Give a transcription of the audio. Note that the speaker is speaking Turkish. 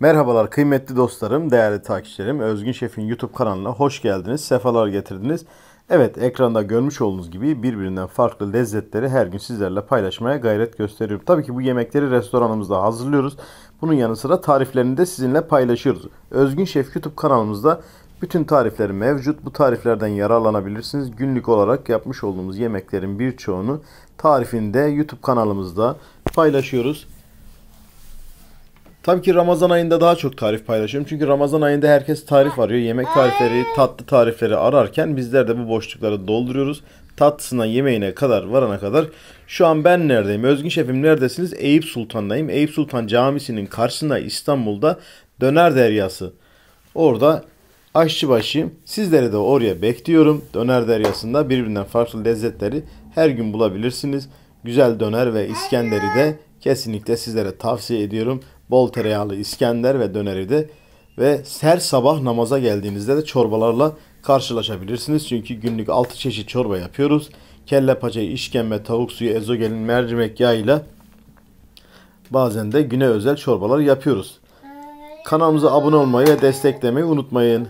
Merhabalar kıymetli dostlarım, değerli takipçilerim. Özgün Şef'in YouTube kanalına hoş geldiniz, sefalar getirdiniz. Evet, ekranda görmüş olduğunuz gibi birbirinden farklı lezzetleri her gün sizlerle paylaşmaya gayret gösteriyorum. Tabii ki bu yemekleri restoranımızda hazırlıyoruz. Bunun yanı sıra tariflerini de sizinle paylaşıyoruz. Özgün Şef YouTube kanalımızda bütün tarifler mevcut. Bu tariflerden yararlanabilirsiniz. Günlük olarak yapmış olduğumuz yemeklerin birçoğunu tarifinde YouTube kanalımızda paylaşıyoruz. Tabii ki Ramazan ayında daha çok tarif paylaşıyorum. Çünkü Ramazan ayında herkes tarif arıyor. Yemek tarifleri, tatlı tarifleri ararken bizler de bu boşlukları dolduruyoruz. Tatlısına, yemeğine kadar varana kadar. Şu an ben neredeyim? Özgün Şefim neredesiniz? Eyüp Sultan'dayım. Eyüp Sultan Camisi'nin karşısında İstanbul'da Döner Deryası. Orada aşçı başıyım. Sizleri de oraya bekliyorum. Döner Deryası'nda birbirinden farklı lezzetleri her gün bulabilirsiniz. Güzel döner ve İskender'i de kesinlikle sizlere tavsiye ediyorum. Bol tereyağlı İskender ve döneri de ve her sabah namaza geldiğinizde de çorbalarla karşılaşabilirsiniz. Çünkü günlük 6 çeşit çorba yapıyoruz. Kelle paça, işkembe, tavuk suyu, ezogelin, mercimek yağıyla bazen de güne özel çorbalar yapıyoruz. Kanalımıza abone olmayı ve desteklemeyi unutmayın.